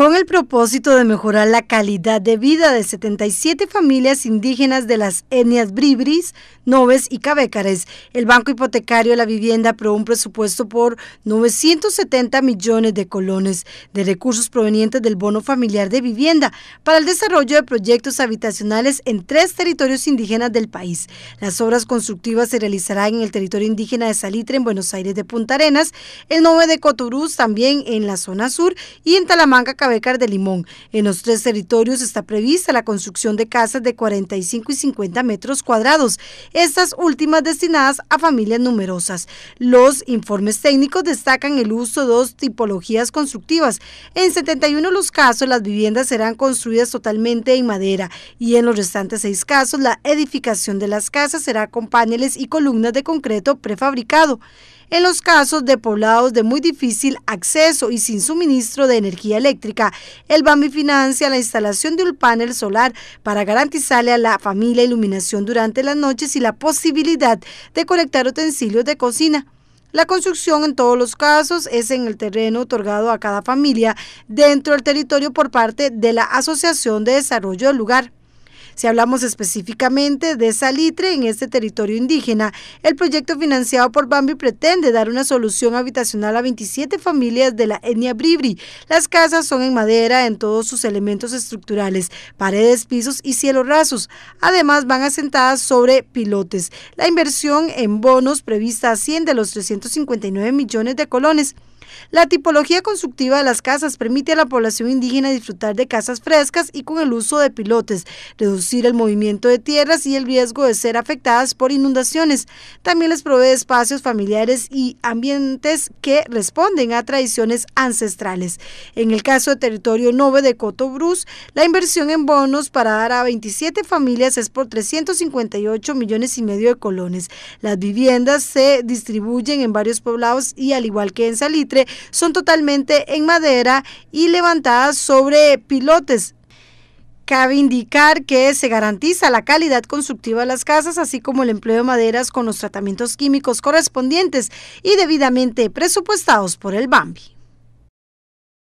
con el propósito de mejorar la calidad de vida de 77 familias indígenas de las etnias bribris, noves y Cabecares, El Banco Hipotecario de la Vivienda aprobó un presupuesto por 970 millones de colones de recursos provenientes del bono familiar de vivienda para el desarrollo de proyectos habitacionales en tres territorios indígenas del país. Las obras constructivas se realizarán en el territorio indígena de Salitre, en Buenos Aires de Punta Arenas, el 9 de Coturús, también en la zona sur, y en Talamanca, Cabécares. Becar de Limón. En los tres territorios está prevista la construcción de casas de 45 y 50 metros cuadrados, estas últimas destinadas a familias numerosas. Los informes técnicos destacan el uso de dos tipologías constructivas. En 71 los casos las viviendas serán construidas totalmente en madera y en los restantes seis casos la edificación de las casas será con paneles y columnas de concreto prefabricado en los casos de poblados de muy difícil acceso y sin suministro de energía eléctrica. El BAMI financia la instalación de un panel solar para garantizarle a la familia iluminación durante las noches y la posibilidad de conectar utensilios de cocina. La construcción en todos los casos es en el terreno otorgado a cada familia dentro del territorio por parte de la Asociación de Desarrollo del lugar. Si hablamos específicamente de Salitre en este territorio indígena, el proyecto financiado por Bambi pretende dar una solución habitacional a 27 familias de la etnia Bribri. Las casas son en madera en todos sus elementos estructurales, paredes, pisos y cielos rasos. Además, van asentadas sobre pilotes. La inversión en bonos prevista asciende a los 359 millones de colones. La tipología constructiva de las casas permite a la población indígena disfrutar de casas frescas y con el uso de pilotes, reducir el movimiento de tierras y el riesgo de ser afectadas por inundaciones. También les provee espacios familiares y ambientes que responden a tradiciones ancestrales. En el caso de territorio 9 de Coto Bruce, la inversión en bonos para dar a 27 familias es por 358 millones y medio de colones. Las viviendas se distribuyen en varios poblados y al igual que en Salitre, son totalmente en madera y levantadas sobre pilotes Cabe indicar que se garantiza la calidad constructiva de las casas, así como el empleo de maderas con los tratamientos químicos correspondientes y debidamente presupuestados por el BAMBI.